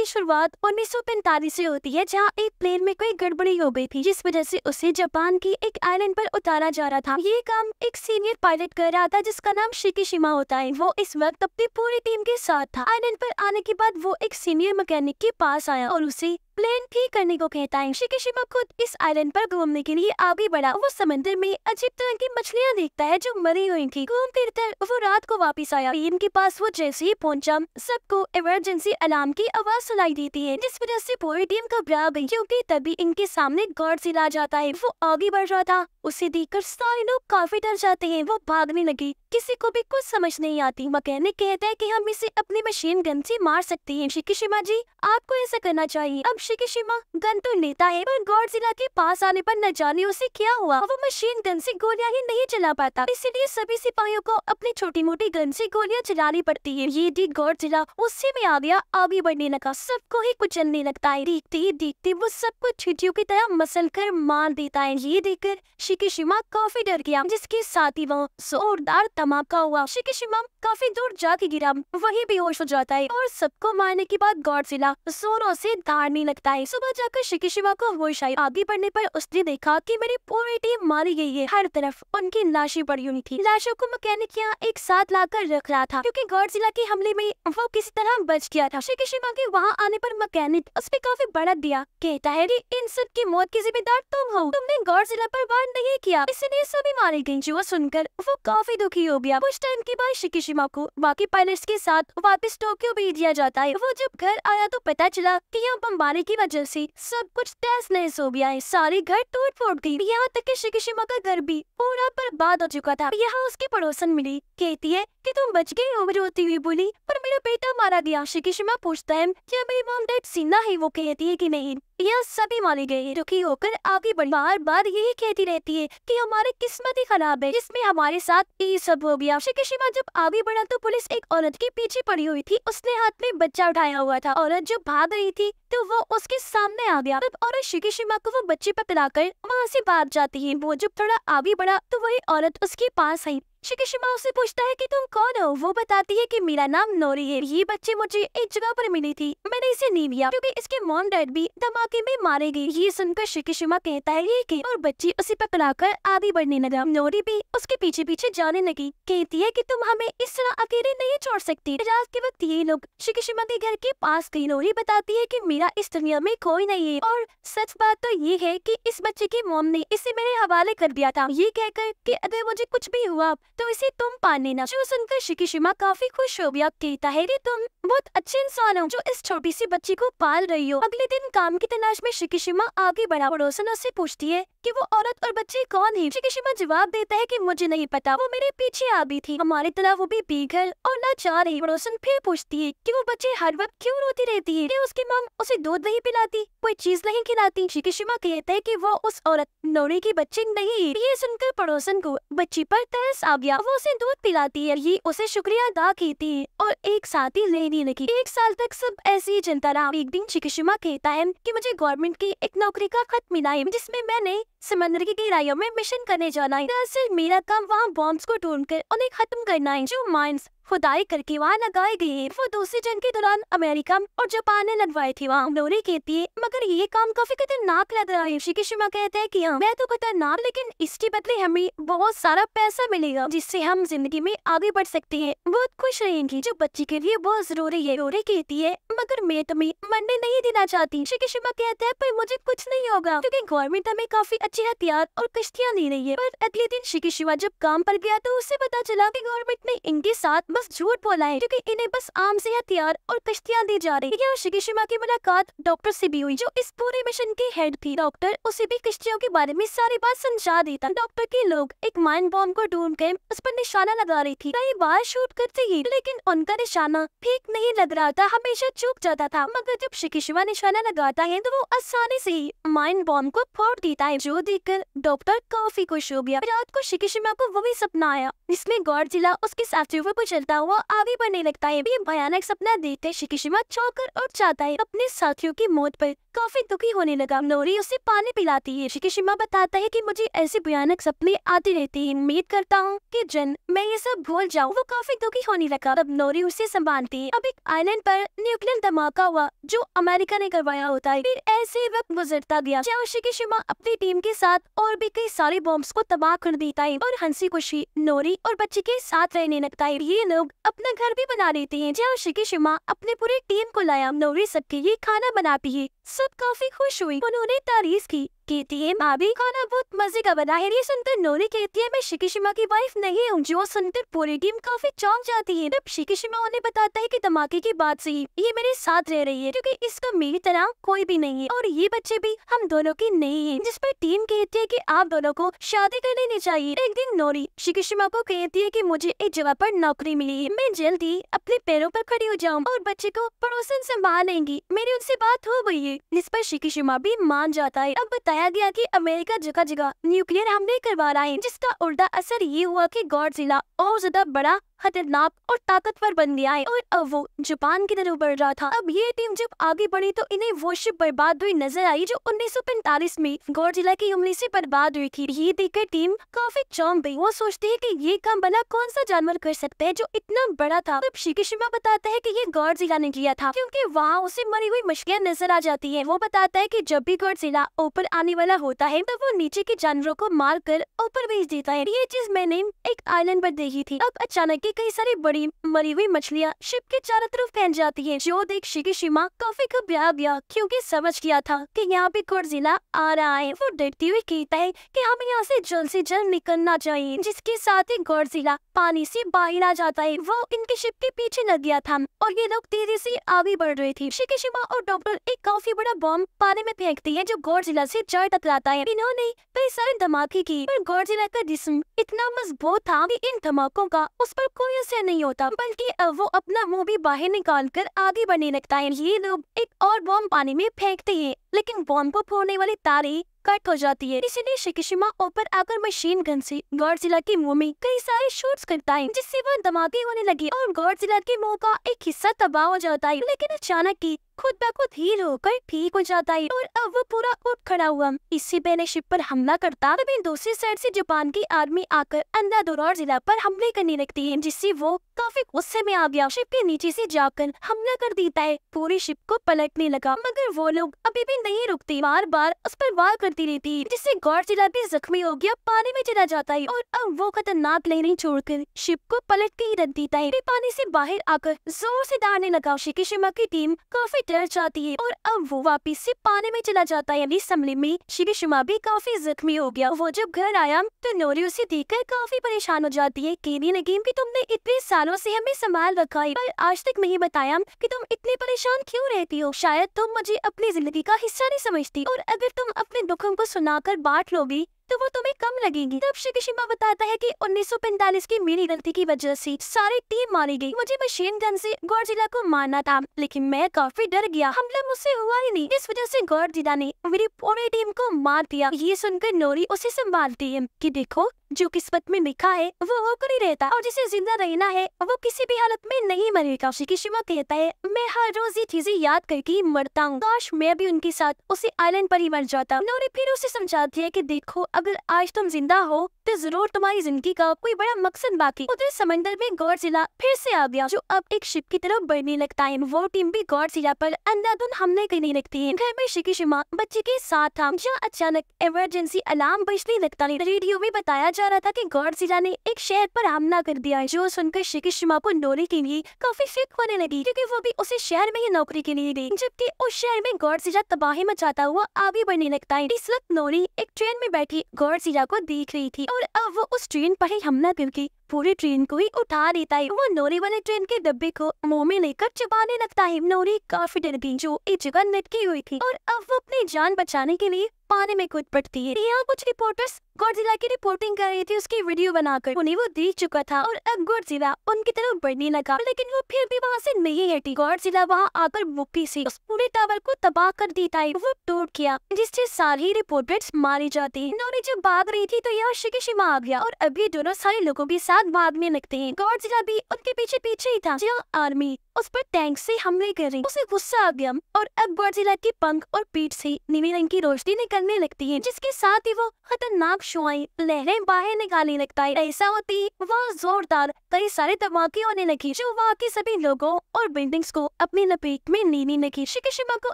की शुरुआत 1945 से होती है जहां एक प्लेन में कोई गड़बड़ी हो गई थी जिस वजह से उसे जापान की एक आइलैंड पर उतारा जा रहा था ये काम एक सीनियर पायलट कर रहा था जिसका नाम शिकीशिमा होता है वो इस वक्त अपनी पूरी टीम के साथ था आइलैंड पर आने के बाद वो एक सीनियर मैकेनिक के पास आया और उसे प्लेन ठीक करने को कहता है शिमा खुद इस आइलैंड पर घूमने के लिए आगे बढ़ा वो समंदर में अजीब तरह की मछलियाँ देखता है जो मरी हुई थी घूम फिर वो रात को वापस आया टीम के पास वो जैसे ही पहुंचा सबको इमरजेंसी अलार्म की आवाज सुनाई देती है जिस वजह से पूरी टीम घबरा गई क्योंकि तभी इनके सामने गॉड सिला जाता है वो आगे बढ़ रहा था उसे कर सारे लोग काफी डर जाते हैं वो भागने लगे किसी को भी कुछ समझ नहीं आती मकैनिक कहता है कि हम इसे अपनी मशीन गन से मार सकते हैं शिमा जी आपको ऐसा करना चाहिए अब शिकिशिमा गन तो नेता है पर जिला के पास आने पर न जाने उसे क्या हुआ वो मशीन गन से गोलियां ही नहीं चला पाता इसीलिए सभी सिपाहियों को अपनी छोटी मोटी गन से गोलियां चलानी पड़ती है ये डी जिला उससे में आ गया आगे बढ़ने लगा सबको ही कुचलने लगता है देखते ही देखते वो सबको छिटियों की तरह मसल कर मार देता है ये देख कर शिकिशिमा काफी डर गया जिसके साथ ही वह जोरदार धमाका हुआ शिकिशिमा काफी दूर जाके गिरा वही बेहोश हो जाता है और सबको मारने के बाद जिला जोरों से धारने लगता लगता है सुबह जाकर शिकिशिवा को होश आई आगे बढ़ने पर उसने देखा कि मेरी पूरी टीम मारी गई है हर तरफ उनकी लाशें पड़ी हुई थी लाशों को मैकेनिक यहाँ एक साथ लाकर रख रहा था क्योंकि जिला के हमले में वो किसी तरह बच गया था शिकिशिवा के वहाँ आने पर मैकेनिक उस पर काफी बढ़त दिया कहता है इन सब की मौत की जिम्मेदार तुम हो तुमने गौर जिला पर वार नहीं किया इसलिए सभी मारी गयी जो सुनकर वो काफी दुखी हो गया कुछ टाइम के बाद शिकिशिमा को बाकी पायलट के साथ वापिस टोक्यो भेज दिया जाता है वो जब घर आया तो पता चला की यहाँ बम्बारे कोहरे की वजह से सब कुछ तहस नहस हो गया है सारे घर टूट फूट गयी यहाँ तक कि शिकिशिमा का घर भी पूरा बर्बाद हो चुका था यहाँ उसकी पड़ोसन मिली कहती है कि तुम बच गई हो रोती हुई बोली पर मेरा बेटा मारा गया शिकिशिमा पूछता है क्या मेरी मॉम डेड सीना है वो कहती है कि नहीं यह सभी मानी गई दुखी होकर आगे बढ़ बार बार यही कहती रहती है कि हमारी किस्मत ही खराब है जिसमें हमारे साथ ये सब हो गया शिवा जब आगे बढ़ा तो पुलिस एक औरत के पीछे पड़ी हुई थी उसने हाथ में बच्चा उठाया हुआ था औरत जब भाग रही थी तो वो उसके सामने आ गया तब औरत शिकेशिमा को वो बच्चे पर कर वहाँ ऐसी भाग जाती है वो जब थोड़ा आगे बढ़ा तो वही औरत उसके पास आई शिकिशिमा उसे पूछता है कि तुम कौन हो वो बताती है कि मेरा नाम नोरी है ये बच्चे मुझे एक जगह पर मिली थी मैंने इसे नहीं लिया क्योंकि इसके मॉम डैड भी धमाके में मारे गए ये सुनकर शिकिशिमा कहता है ये और बच्ची उसे पकड़ाकर आगे बढ़ने लगा नोरी भी उसके पीछे पीछे जाने लगी कहती है की तुम हमें इस तरह अकेले नहीं छोड़ सकती रात के वक्त ये लोग शिकिशिमा के घर के पास गयी नोरी बताती है की मेरा इस दुनिया में कोई नहीं है और सच बात तो ये है की इस बच्चे की मॉम ने इसे मेरे हवाले कर दिया था ये कहकर की अगर मुझे कुछ भी हुआ तो इसे तुम पान लेना जो सुनकर शिकिशिमा काफी खुश हो गया कहता है रे तुम बहुत अच्छे इंसान हो जो इस छोटी सी बच्ची को पाल रही हो अगले दिन काम की तलाश में शिकिशिमा आगे बढ़ा पड़ोसन उससे पूछती है कि वो औरत और बच्चे कौन है शिकिशिमा जवाब देता है कि मुझे नहीं पता वो मेरे पीछे आ गई थी हमारी तरह वो भी बेघर और न चाह रही पड़ोसन फिर पूछती है कि वो बच्चे हर वक्त क्यों रोती रहती है उसकी माँ उसे दूध नहीं पिलाती कोई चीज नहीं खिलाती शिकिशिमा कहते है की वो उस औरत नोरी की बच्ची नहीं ये सुनकर पड़ोसन को बच्ची आरोप तरस आ गया किया वो उसे दूध पिलाती है ये उसे शुक्रिया अदा की है और एक साथ ही लेने लगी एक साल तक सब ऐसी चिंता रहा एक दिन चिकिशिमा कहता है कि मुझे गवर्नमेंट की एक नौकरी का खत मिला है जिसमें मैंने समुद्र की गहराइयों में मिशन करने जाना है दरअसल मेरा काम वहाँ बॉम्ब को ढूंढ कर उन्हें खत्म करना है जो माइंस खुदाई करके वहाँ लगाए गए वो दूसरी जंग के दौरान अमेरिका और जापान ने लगवाए थे वहाँ लोरी कहती है मगर ये काम काफी खतरनाक लग रहा है शिकिशिमा कहते हैं की हाँ, मैं तो खतरनाक लेकिन इसके बदले हमें बहुत सारा पैसा मिलेगा जिससे हम जिंदगी में आगे बढ़ सकते हैं बहुत खुश रहेंगी जो बच्ची के लिए बहुत जरूरी है लोरी कहती है मगर मैं तुम्हें मरने नहीं देना चाहती शिकिशिमा कहते हैं पर मुझे कुछ नहीं होगा क्योंकि गवर्नमेंट हमें काफी अच्छे हथियार और कश्तियाँ दे रही है पर अगले दिन शिकिशिमा जब काम पर गया तो उसे पता चला की गवर्नमेंट ने इनके साथ बस झूठ बोला है क्योंकि इन्हें बस आम से हथियार और कश्तियाँ दी जा रही है शिगिशिमा की मुलाकात डॉक्टर से भी हुई जो इस पूरे मिशन की हेड थी डॉक्टर उसे भी कश्तियों के बारे में सारी बात समझा देता डॉक्टर के लोग एक माइंड बॉम्ब को ढूंढ के उस पर निशाना लगा रही थी कई बार शूट करती ही लेकिन उनका निशाना ठीक नहीं लग रहा था हमेशा चूक जाता था मगर जब शिकिशिमा निशाना लगाता है तो वो आसानी से ही माइंड बॉम्ब को फोड़ देता है जो देखकर डॉक्टर काफी खुश हो गया रात को शिकिशिमा को वो भी सपना आया जिसमें जिला उसके साथियों चलता हुआ आगे बढ़ने लगता है भयानक सपना देखते शिकिशिमा चौंक कर उठ जाता है अपने साथियों की मौत पर काफी दुखी होने लगा नोरी उसे पानी पिलाती है शिकिशिमा बताता है कि मुझे ऐसे भयानक सपने आते रहते हैं उम्मीद करता हूँ कि जन मैं ये सब भूल जाऊँ वो काफी दुखी होने लगा अब नोरी उसे संभालती है अब एक आईलैंड पर न्यूक्लियर धमाका हुआ जो अमेरिका ने करवाया होता है फिर ऐसे वक्त गुजरता गया जब शिकिशिमा अपनी टीम के साथ और भी कई सारे बॉम्ब को तबाह कर देता है और हंसी खुशी नोरी और बच्चे के साथ रहने लगता है ये लोग अपना घर भी बना लेते हैं जहाँ शिकी शिमा अपने पूरी टीम को लाया नौरी सबके लिए खाना बनाती है सब काफी खुश हुई उन्होंने तारीफ की केटीएम आबी खाना बहुत मजे का बना है ये सुनकर नोरी कहती है मैं शिकिशिमा की वाइफ नहीं हूँ जो सुनकर पूरी टीम काफी चौंक जाती है तब शिकिशिमा उन्हें बताता है कि धमाके की बात सही ये मेरे साथ रह रही है क्योंकि इसका मेरी तरह कोई भी नहीं है और ये बच्चे भी हम दोनों की नहीं है जिस पर टीम कहती है की आप दोनों को शादी कर लेनी चाहिए एक दिन नोरी शिकिशिमा को कहती है की मुझे एक जगह आरोप नौकरी मिली है मैं जल्द ही अपने पैरों आरोप खड़ी हो जाऊँ और बच्चे को पड़ोसन संभाल लेंगी मेरी उनसे बात हो गई है जिस पर शिकिशिमा भी मान जाता है अब बताया गया कि अमेरिका जगह जगह न्यूक्लियर हमले करवा रहा है जिसका उल्टा असर ये हुआ कि जिला और ज्यादा बड़ा खतरनाक और ताकतवर बन गया है और अब वो जापान की तरफ बढ़ रहा था अब ये टीम जब आगे बढ़ी तो इन्हें वो शिप बर्बाद हुई नजर आई जो 1945 में गौरजिला की उंगली से बर्बाद हुई थी ये देखकर टीम काफी चौंक गई वो सोचती है कि ये काम भला कौन सा जानवर कर सकते है जो इतना बड़ा था श्री शिकिशिमा बताता है की ये जिला ने किया था क्यूँकी वहाँ उसे मरी हुई मछलियाँ नजर आ जाती है वो बताता है की जब भी जिला ऊपर आने वाला होता है तब वो नीचे के जानवरों को मार कर ऊपर भेज देता है ये चीज मैंने एक आईलैंड पर देखी थी अब अचानक की कई सारी बड़ी मरी हुई मछलियाँ शिप के चारों तरफ फैल जाती है जो देख शिकिशिमा काफी ब्याह गया क्योंकि समझ गया था कि यहाँ पे जिला आ रहा है वो डरती हुई कहता है कि हम यहाँ से जल्द से जल्द निकलना चाहिए जिसके साथ ही जिला पानी से बाहर आ जाता है वो इनके शिप के पीछे लग गया था और ये लोग तेजी से आगे बढ़ रहे थे शिकिशिमा और डॉक्टर एक काफी बड़ा बॉम्ब पानी में फेंकती है जो जिला से जड़ टकराता है इन्होंने कई सारे धमाके की गौर जिला का जिसम इतना मजबूत था की इन धमाकों का उस पर कोई उसे नहीं होता बल्कि वो अपना मुंह भी बाहर निकाल कर आगे बढ़ने लगता है ये लोग एक और बॉम्ब पानी में फेंकते हैं लेकिन बॉम्ब को फोड़ने वाली तारे कट हो जाती है इसीलिए शिकिशिमा ऊपर आकर मशीन गन से जिला के मुँह में कई सारे शूट्स करता है जिससे वह धमाके होने लगे और गौर जिला के मुँह का एक हिस्सा तबाह हो जाता है लेकिन अचानक ही खुद ब खुद हील होकर ठीक हो जाता है और अब वो पूरा उठ खड़ा हुआ इससे पहले शिप पर हमला करता तभी दूसरी साइड से जापान की आर्मी आकर अंदा और जिला पर हमले करने लगती है जिससे वो काफी गुस्से में आ गया शिप के नीचे से जाकर हमला कर देता है पूरी शिप को पलटने लगा मगर वो लोग अभी भी नहीं रुकते बार बार उस पर वार कर करती रहती जिससे गौरजिला भी जख्मी हो गया पानी में चला जाता है और अब वो खतरनाक छोड़ छोड़कर शिप को पलट के ही रख देता है पानी से बाहर आकर जोर से दाड़ने लगा शिकिशिमा की टीम काफी डर जाती है और अब वो वापिस से पानी में चला जाता है इस हमले में शिकिशिमा भी काफी जख्मी हो गया वो जब घर आया तो नोरी उसे कर काफी परेशान हो जाती है केनी नगीम की तुमने इतने सालों ऐसी हमें संभाल रखा है आज तक नहीं बताया कि तुम इतने परेशान क्यों रहती हो शायद तुम मुझे अपनी जिंदगी का हिस्सा नहीं समझती और अगर तुम अपने दुख हमको सुनाकर बांट लोगी तो वो तुम्हें कम लगेगी तब शिकिशिमा बताता है कि 1945 की मेरी गलती की वजह से सारी टीम मारी गई मुझे मशीन गन से गौरजिला को मारना था लेकिन मैं काफी डर गया हमला मुझसे हुआ ही नहीं इस वजह से गौरजिला ने मेरी पूरी टीम को मार दिया ये सुनकर नोरी उसे संभालती है कि देखो जो किस्मत में लिखा है वो होकर ही रहता और जिसे जिंदा रहना है वो किसी भी हालत में नहीं मरेगा शिमा कहता है मैं हर रोज ये चीजें याद करके मरता हूँ काश मैं भी उनके साथ उसी आइलैंड पर ही मर जाता उन्होंने फिर उसे समझाती है कि देखो अगर आज तुम जिंदा हो तो जरूर तुम्हारी जिंदगी का कोई बड़ा मकसद बाकी उधर समंदर में गौर जिला फिर से आ गया जो अब एक शिप की तरफ बढ़ने लगता है वो टीम भी गौर जिला पर अंधाधुन हमले करने लगती है घर में शिमा बच्चे के साथ था जहाँ अचानक इमरजेंसी अलार्म बजने लगता है रेडियो में बताया जा रहा था कि गौर ने एक शहर पर हमला कर दिया जो सुनकर श्री को नोरी के लिए काफी फिक होने लगी क्योंकि वो भी उसी शहर में ही नौकरी के लिए गई जबकि उस शहर में गौर सीजा तबाही मचाता हुआ आगे बढ़ने लगता है इस वक्त नोरी एक ट्रेन में बैठी गौर सीजा को देख रही थी और अब वो उस ट्रेन पर ही हमला करके पूरी ट्रेन को ही उठा देता है वो नोरी वाले ट्रेन के डब्बे को मुंह में लेकर चुपाने लगता है नोरी काफी डर गई जो एक जगह लटकी हुई थी और अब वो अपनी जान बचाने के लिए पानी में कूद पड़ती है यहाँ कुछ रिपोर्टर्स गोडजिला की रिपोर्टिंग कर रही थी उसकी वीडियो बनाकर उन्हें वो देख चुका था और अब गोडजिला उनकी तरफ बढ़ने लगा लेकिन वो फिर भी वहाँ से नहीं हटी गोडजिला वहाँ आकर मुक्की से उस पूरे टावर को तबाह कर देता है वो टूट गया जिससे सारी रिपोर्टर्स मारी जाती है नोरी जब भाग रही थी तो यहाँ शिकेशिमा आ गया और अभी दोनों सारे लोगों के साथ बाद में लगते हैं जिला भी उनके पीछे पीछे ही था जो आर्मी उस पर टैंक से हमले कर रही उसे गुस्सा आ गया और अब गौरजिला के पंख और पीठ से नीले रंग की रोशनी निकलने लगती है जिसके साथ ही वो खतरनाक शुआई लहरें बाहर निकालने लगता है ऐसा होती वो जोरदार कई सारे धमाके होने लगी जो वहाँ के सभी लोगों और बिल्डिंग्स को अपनी लपेट में लेने लगी शिकिशिमा को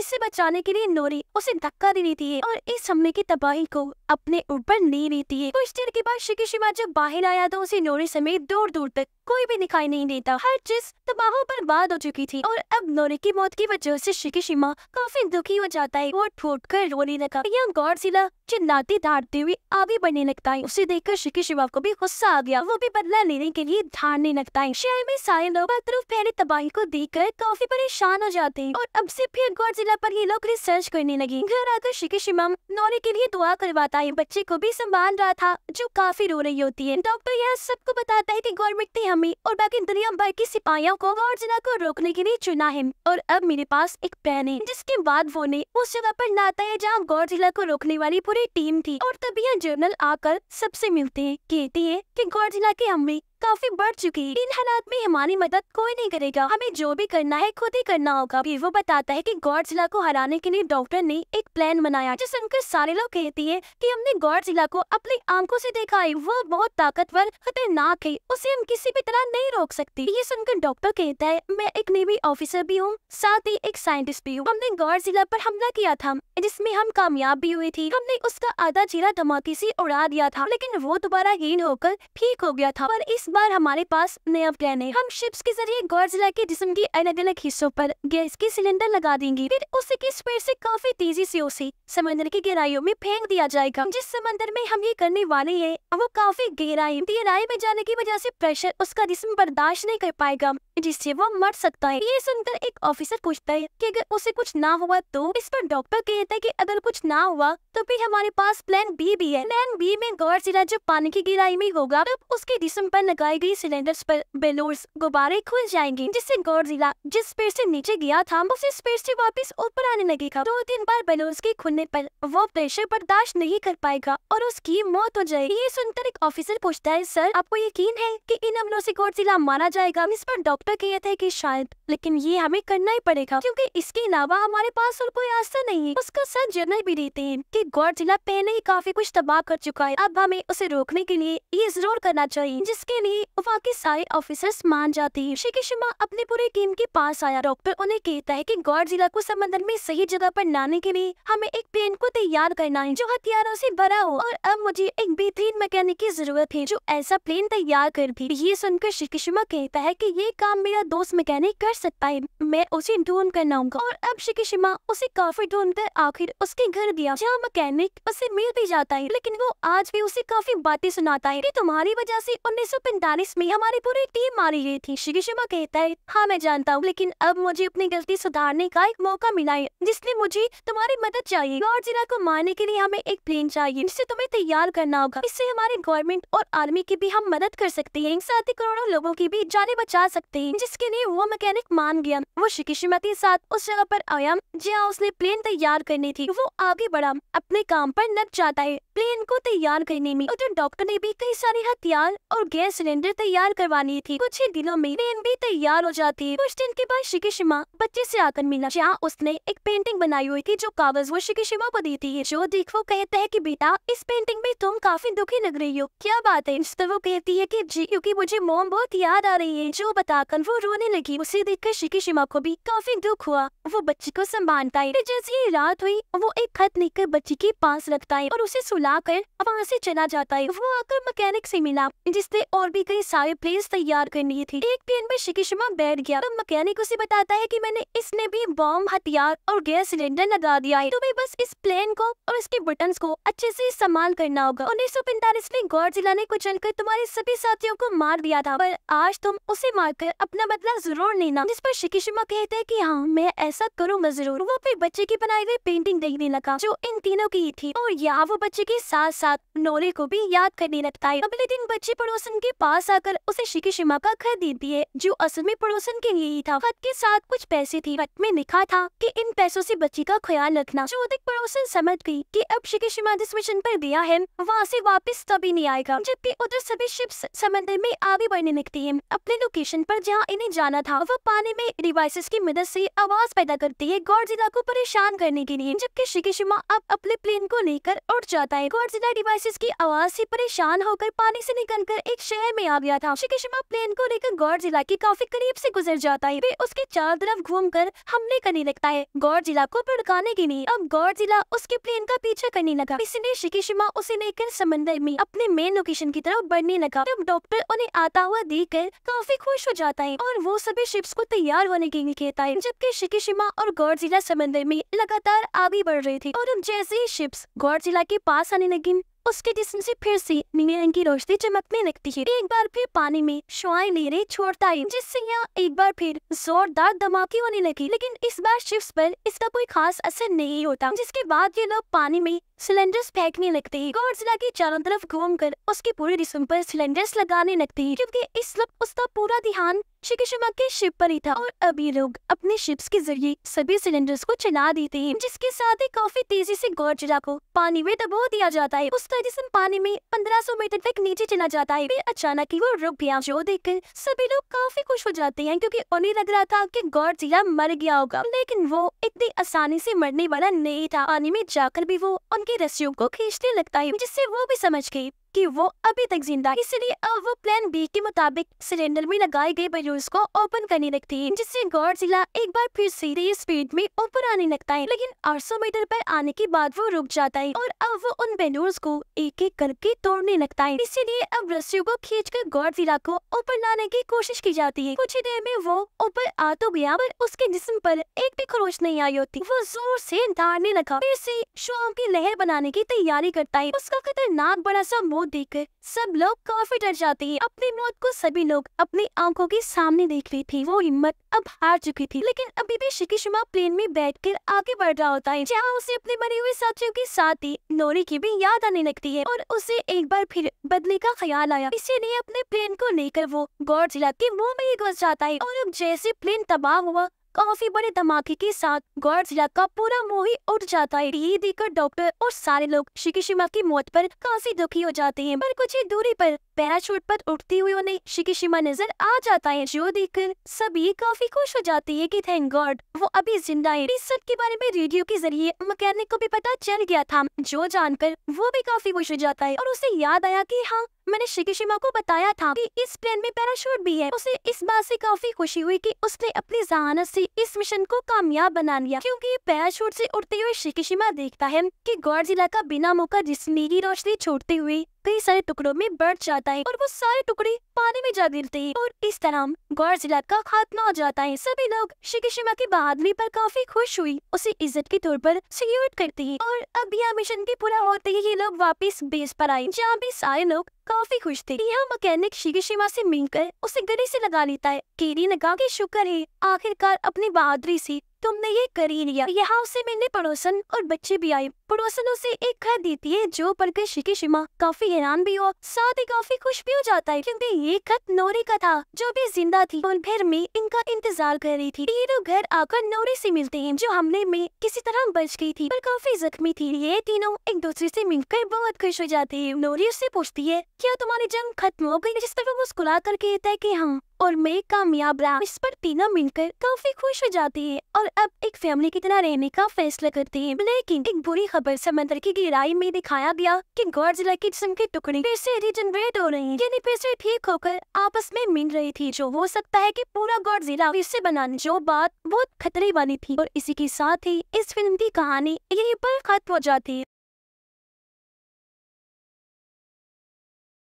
इससे बचाने के लिए नोरी उसे धक्का दे देती है और इस हमले की तबाही को अपने ऊपर ले लेती है कुछ देर के बाद शिकिशिमा जब बाहर आया तो उसे नोरी समेत दूर दूर तक कोई भी दिखाई नहीं देता हर चीज तबाहों पर बाद हो चुकी थी और अब नोरे की मौत की वजह से शिकिशिमा काफी दुखी हो जाता है वो ठोट कर रोने लगा यहाँ सिला चिल्लाती धारती हुए आगे बढ़ने लगता है उसे देखकर शिकिशिमा को भी गुस्सा आ गया वो भी बदला लेने के लिए धारने लगता है शहर में सारे लोग तरफ पहले तबाही को देख कर काफी परेशान हो जाते हैं और अब से फिर गौर जिला पर ये लोग रिसर्च करने लगे घर आकर शिकिशिमा नोरे के लिए दुआ करवाता है बच्चे को भी संभाल रहा था जो काफी रो रही होती है डॉक्टर यह सबको बताता है कि गवर्नमेंट ने हमें और बाकी दुनिया भर की सिपाहियों को जिला को रोकने के लिए चुना है और अब मेरे पास एक पेन है जिसके बाद वो ने उस जगह पर लाता है जहाँ गौरजिला को रोकने वाली पूरी टीम थी और तभी यह जर्नल आकर सबसे मिलते हैं कहती है कि गौरजिला के हमें काफी बढ़ चुकी है इन हालात में हमारी मदद कोई नहीं करेगा हमें जो भी करना है खुद ही करना होगा फिर वो बताता है कि जिला को हराने के लिए डॉक्टर ने एक प्लान बनाया जो सुनकर सारे लोग कहती है कि हमने गौर जिला को अपनी आंखों से देखा है वो बहुत ताकतवर खतरनाक है उसे हम किसी भी तरह नहीं रोक सकते ये सुनकर डॉक्टर कहता है मैं एक नेवी ऑफिसर भी हूँ साथ ही एक साइंटिस्ट भी हूँ हमने गौर जिला पर हमला किया था जिसमे हम कामयाब भी हुए थे हमने उसका आधा जिला धमाके से उड़ा दिया था लेकिन वो दोबारा हीन होकर ठीक हो गया था पर इस बार हमारे पास नया प्लान है हम शिप्स के जरिए गौरजिला के जिसम के अलग अलग हिस्सों पर गैस के सिलेंडर लगा देंगे फिर उसे की स्पीड से काफी तेजी से उसे समंदर की गहराइयों में फेंक दिया जाएगा जिस समंदर में हम ये करने वाले है वो काफी गहराई गहराई में जाने की वजह ऐसी प्रेशर उसका जिसम बर्दाश्त नहीं कर पाएगा जिससे वो मर सकता है ये सुनकर एक ऑफिसर पूछता है की अगर उसे कुछ ना हुआ तो इस पर डॉक्टर कहता है की अगर कुछ ना हुआ तो फिर हमारे पास प्लान बी भी है प्लान बी में गौरजिला जब पानी की गहराई में होगा तब उसके जिसम पर लगाई गई सिलेंडर पर बेलोर्स गुब्बारे खुल जाएंगे जिससे गौरजिला जिस पेड़ से नीचे गया था उसे पेड़ से वापस ऊपर आने लगेगा दो तीन बार बेलोर्स के खुलने पर वो प्रेशर बर्दाश्त नहीं कर पाएगा और उसकी मौत हो जाएगी ये सुनकर एक ऑफिसर पूछता है सर आपको यकीन है कि इन हमलों से गौरजिला मारा जाएगा इस पर डॉक्टर कहते हैं कि शायद लेकिन ये हमें करना ही पड़ेगा क्योंकि इसके अलावा हमारे पास और कोई आस्था नहीं है उसका सर जनरल भी देते हैं कि गौरजिला पहले ही काफी कुछ तबाह कर चुका है अब हमें उसे रोकने के लिए ये जरूर करना चाहिए जिसके लिए लिए के सारे ऑफिसर्स मान जाते हैं शिकेशिमा अपने पूरे टीम के पास आया डॉक्टर उन्हें कहता है कि जिला को समंदर में सही जगह पर लाने के लिए हमें एक प्लेन को तैयार करना है जो हथियारों से भरा हो और अब मुझे एक बेहतरीन मैकेनिक की जरूरत है जो ऐसा प्लेन तैयार कर भी ये सुनकर श्री शिकेशिमा कहता है की ये काम मेरा दोस्त मैकेनिक कर सकता है मैं उसे ढूंढ कर लाऊंगा और अब श्री शिकेशिमा उसे काफी कर आखिर उसके घर दिया जहाँ मैकेनिक उसे मिल भी जाता है लेकिन वो आज भी उसे काफी बातें सुनाता है की तुम्हारी वजह ऐसी उन्नीस लेकिन में हमारी पूरी टीम मारी गई थी शिगिशिमा कहता है हाँ मैं जानता हूँ लेकिन अब मुझे अपनी गलती सुधारने का एक मौका मिला है जिसने मुझे तुम्हारी मदद चाहिए जिला को मारने के लिए हमें एक प्लेन चाहिए जिससे तुम्हें तैयार करना होगा इससे हमारे गवर्नमेंट और आर्मी की भी हम मदद कर सकते हैं साथ ही करोड़ों लोगों की भी जाने बचा सकते हैं जिसके लिए वो मैकेनिक मान गया वो शिकिशिमा के साथ उस जगह पर आया जहाँ उसने प्लेन तैयार करनी थी वो आगे बढ़ा अपने काम पर लग जाता है प्लेन को तैयार करने में उधर डॉक्टर ने भी कई सारे हथियार और गैस सिलेंडर तैयार करवानी थी कुछ ही दिनों में पेन भी तैयार हो जाती कुछ दिन के बाद शिकिशिमा बच्चे से आकर मिला जहाँ उसने एक पेंटिंग बनाई हुई थी जो कागज वो शिकिशिमा को दी थी जो देख वो कहता है की बेटा इस पेंटिंग में तुम काफी दुखी लग रही हो क्या बात है इस तो वो कहती है की जी क्यूँकी मुझे मोम बहुत याद आ रही है जो बताकर वो रोने लगी उसे देख कर शिकिशिमा को भी काफी दुख हुआ वो बच्ची को संभालता है जैसे ही रात हुई वो एक खत कर बच्ची के पास रखता है और उसे सुला कर वहाँ से चला जाता है वो आकर मैकेनिक से मिला जिसने और भी भी कई सारे प्लेस तैयार करनी थी एक प्लेन में शिकिशमा बैठ गया तो मैकेनिक उसे बताता है कि मैंने इसने भी बॉम्ब हथियार और गैस सिलेंडर लगा दिया है तो भी बस इस प्लेन को और इसके बटन को अच्छे से इस्तेमाल करना होगा उन्नीस सौ पैंतालीस में गौर जिला ने कुचल कर तुम्हारे सभी साथियों को मार दिया था पर आज तुम उसे मार कर अपना बदला जरूर लेना जिस पर शिकिशमा कहते हैं की हाँ मैं ऐसा करूँगा जरूर वो अपने बच्चे की बनाई हुई पेंटिंग देखने लगा जो इन तीनों की थी और यहाँ वो बच्चे के साथ साथ नोरे को भी याद करने लगता है अगले दिन बच्चे पड़ोसन के पास पास आकर उसे शिकिशिमा का घर देती है जो असल में पड़ोसन के लिए ही था खत के साथ कुछ पैसे थे खत में लिखा था कि इन पैसों से बच्ची का ख्याल रखना जो अधिक पड़ोसन समझ गई कि अब शिकिशिमा जिस मिशन पर गया है वहाँ से वापस तभी नहीं आएगा जबकि उधर सभी शिप्स समंदर में आगे बढ़ने लगती है अपने लोकेशन आरोप जहाँ इन्हें जाना था वह पानी में डिवाइसेस की मदद ऐसी आवाज पैदा करती है गौर जिला को परेशान करने के लिए जबकि शिकिशिमा अब अपने प्लेन को लेकर उठ जाता है गौर जिला डिवाइसेस की आवाज ऐसी परेशान होकर पानी ऐसी निकल एक शहर शहर में आ गया था शिकेशिमा प्लेन को लेकर गौर जिला के काफी करीब से गुजर जाता है वे उसके चार तरफ कर हमले करने लगता है गौर जिला को भड़काने के लिए अब गौर जिला उसके प्लेन का पीछा करने लगा इसलिए शिकिशमा उसे लेकर समंदर में अपने मेन लोकेशन की तरफ बढ़ने लगा तब डॉक्टर उन्हें आता हुआ देख कर काफी खुश हो जाता है और वो सभी शिप्स को तैयार होने के लिए कहता है जबकि शिकेशिमा और गौर जिला समंदर में लगातार आगे बढ़ रहे थे और जैसे ही शिप्स गौर जिला के पास आने लगी उसके जिसम से फिर से मीन की रोशनी चमकने लगती है एक बार फिर पानी में शुआई लेने छोड़ता है जिससे यह एक बार फिर जोरदार धमाके होने लगी लेकिन इस बार शिप्स पर इसका कोई खास असर नहीं होता जिसके बाद ये लोग पानी में सिलेंडर्स फेंकने लगते हैं जिला के चारों तरफ घूम कर उसके पूरे जिसम पर सिलेंडर्स लगाने लगते हैं क्यूँकी इस वक्त उसका पूरा ध्यान शिकेशिमा के शिप पर ही था और अभी लोग अपने शिप्स के जरिए सभी सिलेंडर्स को चला देते हैं जिसके साथ ही काफी तेजी से गौरजिला को पानी में दबो दिया जाता है उस एडिसन पानी में 1500 मीटर तक नीचे चला जाता है अचानक ही वो रुक गया जो देख सभी लोग काफी खुश हो जाते हैं क्योंकि उन्हें लग रहा था कि जिला मर गया होगा लेकिन वो इतनी आसानी से मरने वाला नहीं था पानी में जाकर भी वो उनकी रस्सियों को खींचने लगता है जिससे वो भी समझ गयी कि वो अभी तक जिंदा इसलिए अब वो प्लान बी के मुताबिक सिलेंडर में लगाई गई बलूस को ओपन करने लगती है जिससे जिला एक बार फिर तेज स्पीड में ऊपर आने लगता है लेकिन 800 मीटर पर आने के बाद वो रुक जाता है और अब वो उन बैलून्स को एक एक करके तोड़ने लगता है इसीलिए अब रस्सियों को खींच कर जिला को ऊपर लाने की कोशिश की जाती है कुछ ही देर में वो ऊपर आ तो गया पर उसके जिस्म पर एक भी खरोश नहीं आई होती वो जोर से धारने लगा फिर से शाम की लहर बनाने की तैयारी करता है उसका खतरनाक बड़ा सा मोद देखकर सब लोग काफी डर जाते हैं अपनी मौत को सभी लोग अपनी आंखों के सामने देख रही थी वो हिम्मत अब हार चुकी थी लेकिन अभी भी शिकिशुमा प्लेन में बैठकर आगे बढ़ रहा होता है जहाँ उसे अपने बने हुए साथियों के साथ ही नोरी की भी याद आने लगती है और उसे एक बार फिर बदले का ख्याल आया इसीलिए अपने प्लेन को लेकर वो गौर जिला के मुँह में ही घुस जाता है और अब जैसे प्लेन तबाह हुआ काफी बड़े धमाके के साथ गॉडजिला का पूरा मुंह ही उठ जाता है ये देखकर डॉक्टर और सारे लोग शिकिशिमा की मौत पर काफी दुखी हो जाते हैं पर कुछ ही दूरी पर पैराशूट पर उठती हुई उन्हें शिकिशिमा नजर आ जाता है जो कर सभी काफी खुश हो जाती है कि थैंक गॉड वो अभी जिंदा है इस सब के बारे में रेडियो के जरिए मकैनिक को भी पता चल गया था जो जानकर वो भी काफी खुश हो जाता है और उसे याद आया की हाँ मैंने शिकेशिमा को बताया था कि इस प्लेन में पैराशूट भी है उसे इस बात से काफी खुशी हुई कि उसने अपनी जहानत से इस मिशन को कामयाब बना लिया क्योंकि पैराशूट से उड़ते हुए शिकेशिमा देखता है कि जिला का बिना मौका जिसमें रोशनी छोड़ते हुए कई सारे टुकड़ों में बढ़ जाता है और वो सारे टुकड़े पानी में जा गिरते हैं और इस तरह गौर जिला का खात्मा हो जाता है सभी लोग शिकिशिमा की बहादुरी पर काफी खुश हुई उसे इज्जत के तौर पर सिक्योर करते हैं और अब यह मिशन के पूरा होते ही ये लोग वापस बेस पर आए जहाँ भी सारे लोग काफी खुश थे यह मैकेनिक शिकिशिमा से मिलकर उसे गले से लगा लेता है केरी ने कहा कि शुक्र है आखिरकार अपनी बहादुरी से तुमने ये कर ही लिया यहाँ उसे मिलने पड़ोसन और बच्चे भी आए पड़ोसन उसे एक खत देती है जो पढ़कर शिमा काफी हैरान भी हुआ साथ ही काफी खुश भी हो जाता है क्योंकि ये खत नोरी का था जो भी जिंदा थी और घर में इनका इंतजार कर रही थी तीनों घर आकर नोरी से मिलते हैं जो हमले में किसी तरह बच गई थी और काफी जख्मी थी ये तीनों एक दूसरे से मिलकर बहुत खुश हो जाते हैं नोरी उससे पूछती है क्या तुम्हारी जंग खत्म हो गई जिस तरह वो मुस्कुरा कर कहता है की हाँ और मैं कामयाब रहा इस पर तीनों मिलकर काफी खुश हो जाती है और अब एक फैमिली की तरह रहने का फैसला करती है लेकिन एक बुरी खबर समंदर की गहराई में दिखाया गया कि जिला के जिसम के टुकड़े फिर से रिजनरेट हो रहे हैं यानी फिर से ठीक होकर आपस में मिल रही थी जो हो सकता है कि पूरा गौर फिर से बनाने जो बात बहुत खतरे वाली थी और इसी के साथ ही इस फिल्म की कहानी यही आरोप खत्म हो जाती है